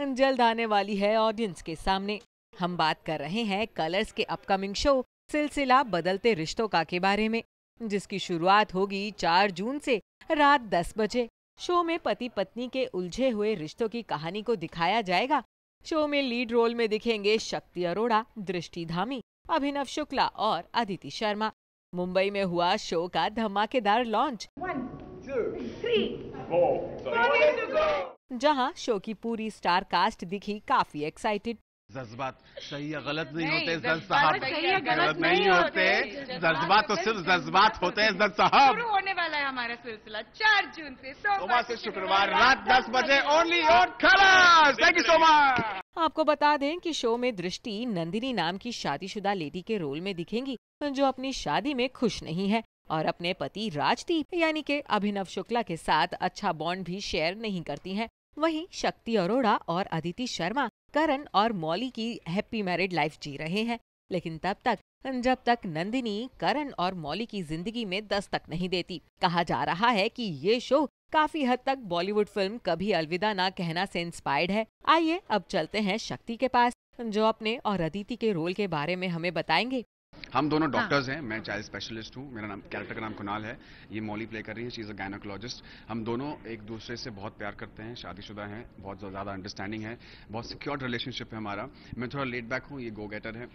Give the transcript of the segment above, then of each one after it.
जल्द आने वाली है ऑडियंस के सामने हम बात कर रहे हैं कलर्स के अपकमिंग शो सिलसिला बदलते रिश्तों का के बारे में जिसकी शुरुआत होगी 4 जून से रात 10 बजे शो में पति पत्नी के उलझे हुए रिश्तों की कहानी को दिखाया जाएगा शो में लीड रोल में दिखेंगे शक्ति अरोड़ा दृष्टि धामी अभिनव शुक्ला और अदिति शर्मा मुंबई में हुआ शो का धमाकेदार launch One, two, three, four, जहां शो की पूरी स्टार कास्ट दिखी काफी एक्साइटेड जज्बात सही या गलत नहीं होते जज साहब सही या गलत नहीं होते जज्बात तो सिर्फ जज्बात होते हैं जज साहब शुरू होने वाला है हमारा सिलसिला चार जून से सोमवार से शुक्रवार रात दस बजे ओनली और खलास थैंक यू सो मच आपको बता दें कि शो में दृष्टि नंदिनी नाम की शादीशुदा लेडी के रोल में दिखेंगी जो अपनी शादी में खुश नहीं है और अपने पति राजदीप यानी के अभिनव शुक्ला के साथ अच्छा बॉन्ड भी शेयर नहीं करती हैं वहीं शक्ति अरोड़ा और अदिति शर्मा करण और मौली की हैप्पी मैरिड लाइफ जी रहे हैं लेकिन तब तक जब तक नंदिनी करण और मौली की जिंदगी में दस्तक नहीं देती कहा जा रहा है कि ये शो काफी हद तक बॉलीवुड फिल्म कभी अलविदा ना कहना से इंस्पायर्ड है आइए अब चलते हैं शक्ति के पास जो अपने और अदिति के रोल के बारे में हमें बताएंगे हम दोनों डॉक्टर्स हाँ. हैं मैं चाइल्ड स्पेशलिस्ट हूँ मेरा नाम कैरेक्टर का नाम कुनाल है ये मौली प्ले कर रही है चीज अ गायनोकोलॉजिस्ट हम दोनों एक दूसरे से बहुत प्यार करते हैं शादीशुदा हैं बहुत ज़्यादा अंडरस्टैंडिंग है बहुत सिक्योर्ड रिलेशनशिप है हमारा मैं थोड़ा लेट बैक हूँ ये गो गेटर है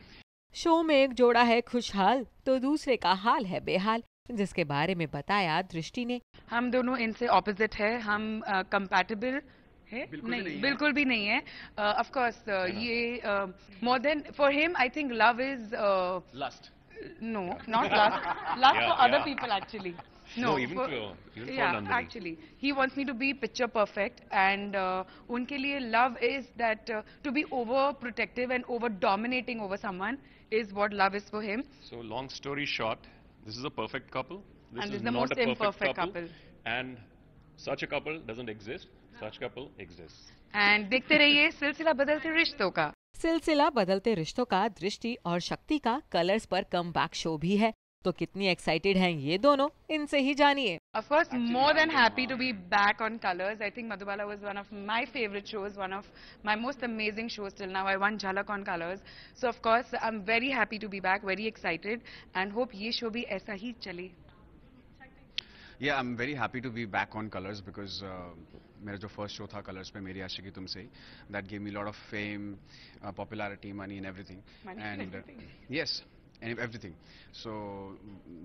शो में एक जोड़ा है खुशहाल तो दूसरे का हाल है बेहाल जिसके बारे में बताया दृष्टि ने हम दोनों इनसे ऑपोजिट है हम कंपैटिबल uh, बिल्कुल भी नहीं है ऑफ uh, कोर्स ये more than for him I think love is lust no not lust lust for other people actually no, no even for, yeah actually he wants me to be picture perfect and uh, unke liye love is that uh, to be over protective and over dominating over someone is what love is for him so long story short this is a perfect couple this and is, this is the most imperfect couple. couple and such a couple doesn't exist such couple exist and देखते रहिए सिलसिला बदलते रिश्तों का सिलसिला बदलते रिश्तों का दृष्टि और शक्ति का कलर्स पर कम बैक शो भी है तो कितनी एक्साइटेड हैं ये दोनों इनसे ही जानिए of course more than happy to be back on Colors I think Madhubala was one of my favourite shows one of my most amazing shows till now I want Jhalak on Colors so of course I am very happy to be back very excited and hope ये show भी ऐसा ही चले या I am very happy to be back on Colors because मेरा जो first show था colours पे Meri Aashiqui Tumse Hi that gave me lot of fame popularity money in everything and yes and everything. So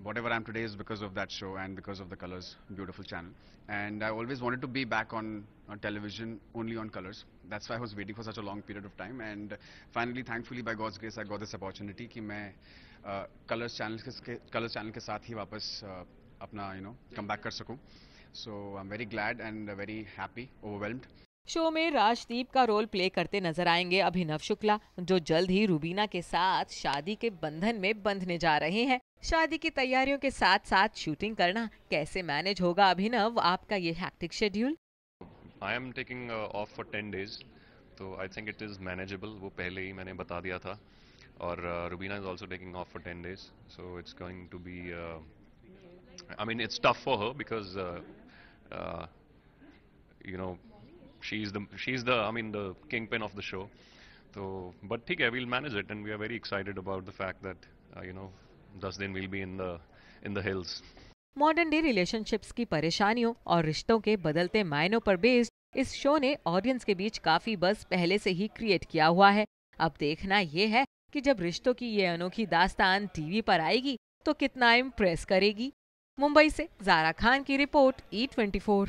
whatever I am today is because of that show and because of the Colors beautiful channel. And I always wanted to be back on, on, television, only on Colors. That's why I was waiting for such a long period of time. And finally, thankfully, by God's grace, I got this opportunity कि मैं uh, Colors channel के Colors channel के साथ ही वापस uh, अपना you know come back कर सकूँ so I am very glad and very happy overwhelmed show में राजदीप का रोल प्ले करते नजर आएंगे अभिनव शुक्ला जो जल्द ही रूबीना के साथ शादी के बंधन में बंधने जा रहे हैं शादी की तैयारियों के साथ साथ शूटिंग करना कैसे मैनेज होगा अभिनव आपका ये hectic schedule I am taking off for ten days तो I think it is manageable वो पहले ही मैंने बता दिया था और uh, Rubina is also taking off for ten days so it's going to be I mean, it's tough for her because, uh, uh, you know, she's the she's the I mean the kingpin of the show. So, but ठीक है, we'll manage it, and we are very excited about the fact that uh, you know, दस दिन we'll be in the in the hills. Modern day relationships की परेशानियों और रिश्तों के बदलते मायनों पर बेस्ड इस शो ने ऑडियंस के बीच काफी बस पहले से ही क्रिएट किया हुआ है अब देखना ये है कि जब रिश्तों की ये अनोखी दास्तान टीवी पर आएगी तो कितना इम्प्रेस करेगी मुंबई से जारा खान की रिपोर्ट ई e ट्वेंटी